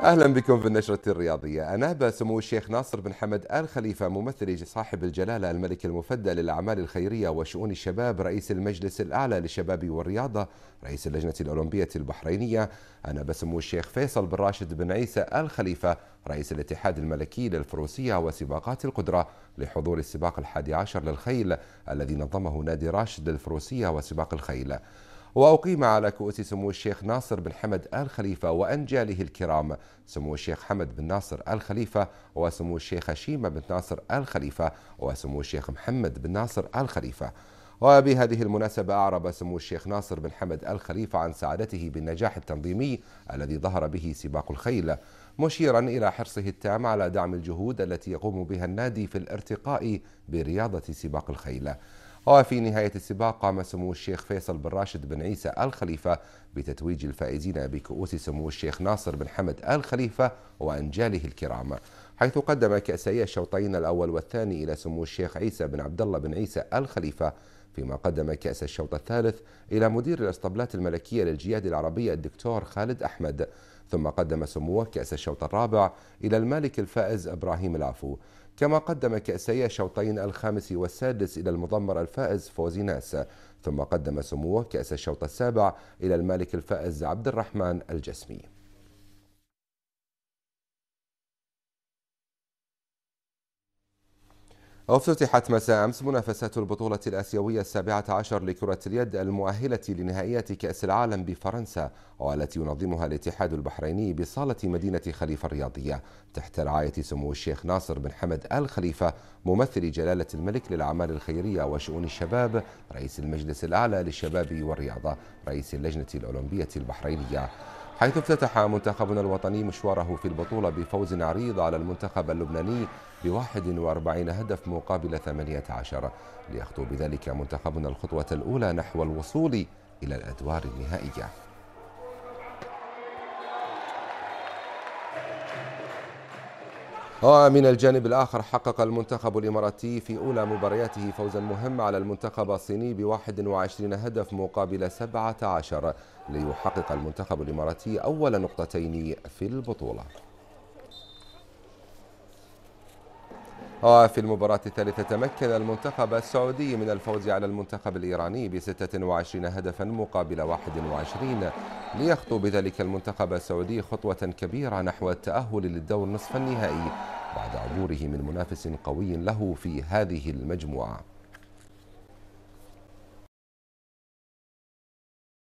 اهلا بكم في النشره الرياضيه، اناب سمو الشيخ ناصر بن حمد ال خليفه ممثل صاحب الجلاله الملك المفدى للاعمال الخيريه وشؤون الشباب رئيس المجلس الاعلى للشباب والرياضه، رئيس اللجنه الاولمبيه البحرينيه، اناب سمو الشيخ فيصل بن راشد بن عيسى ال خليفه رئيس الاتحاد الملكي للفروسيه وسباقات القدره لحضور السباق الحادي عشر للخيل الذي نظمه نادي راشد للفروسيه وسباق الخيل. وأقيم على كؤوس سمو الشيخ ناصر بن حمد آل خليفة وأنجاله الكرام سمو الشيخ حمد بن ناصر آل خليفة وسمو الشيخة شيمة بن ناصر آل خليفة وسمو الشيخ محمد بن ناصر آل خليفة وبهذه المناسبة أعرب سمو الشيخ ناصر بن حمد آل خليفة عن سعادته بالنجاح التنظيمي الذي ظهر به سباق الخيل مشيرا إلى حرصه التام على دعم الجهود التي يقوم بها النادي في الارتقاء برياضة سباق الخيل وفي نهاية السباق قام سمو الشيخ فيصل بن راشد بن عيسى الخليفة بتتويج الفائزين بكؤوس سمو الشيخ ناصر بن حمد الخليفة وأنجاله الكرام حيث قدم كأسي الشوطين الأول والثاني إلى سمو الشيخ عيسى بن عبد الله بن عيسى الخليفة فيما قدم كأس الشوط الثالث إلى مدير الأسطبلات الملكية للجياد العربية الدكتور خالد أحمد ثم قدم سموه كأس الشوط الرابع إلى المالك الفائز إبراهيم العفو كما قدم كأسي الشوطين الخامس والسادس إلى المضمر الفائز فوزي ناس ثم قدم سموه كأس الشوط السابع إلى المالك الفائز عبد الرحمن الجسمي افتتحت مساء أمس منافسات البطولة الآسيوية السابعة عشر لكرة اليد المؤهلة لنهائيات كأس العالم بفرنسا والتي ينظمها الاتحاد البحريني بصالة مدينة خليفة الرياضية تحت رعاية سمو الشيخ ناصر بن حمد آل خليفة ممثل جلالة الملك للأعمال الخيرية وشؤون الشباب رئيس المجلس الأعلى للشباب والرياضة رئيس اللجنة الأولمبية البحرينية حيث افتتح منتخبنا الوطني مشواره في البطولة بفوز عريض على المنتخب اللبناني بواحد 41 هدف مقابل ثمانية عشر ليخطو بذلك منتخبنا الخطوة الأولى نحو الوصول إلى الأدوار النهائية ومن الجانب الآخر حقق المنتخب الإماراتي في أولى مبارياته فوزا مهما على المنتخب الصيني بواحد 21 هدف مقابل سبعة عشر ليحقق المنتخب الإماراتي أول نقطتين في البطولة وفي المباراة الثالثة تمكن المنتخب السعودي من الفوز على المنتخب الإيراني ب 26 هدفا مقابل 21 ليخطو بذلك المنتخب السعودي خطوة كبيرة نحو التأهل للدور نصف النهائي بعد عبوره من منافس قوي له في هذه المجموعة